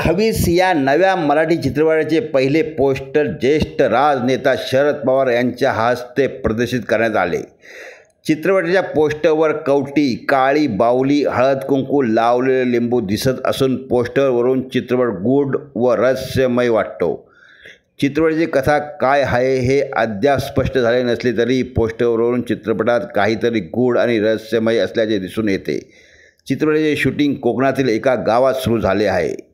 खवीस या नव्या मराठी चित्रपटाचे पहिले पोस्टर ज्येष्ठ राजनेता शरद पवार यांच्या हस्ते प्रदर्शित करण्यात आले चित्रपटाच्या पोस्टरवर कवटी काळी बावली हळद कुंकू लावलेले लिंबू दिसत असून पोस्टरवरून चित्रपट गूढ व रहस्यमय वाटतो चित्रपटाची कथा काय आहे हे अद्याप स्पष्ट झाले नसले तरी पोस्टरवरून चित्रपटात काहीतरी गूढ आणि रहस्यमय असल्याचे दिसून येते चित्रपटाचे शूटिंग कोकणातील एका गावात सुरू झाले आहे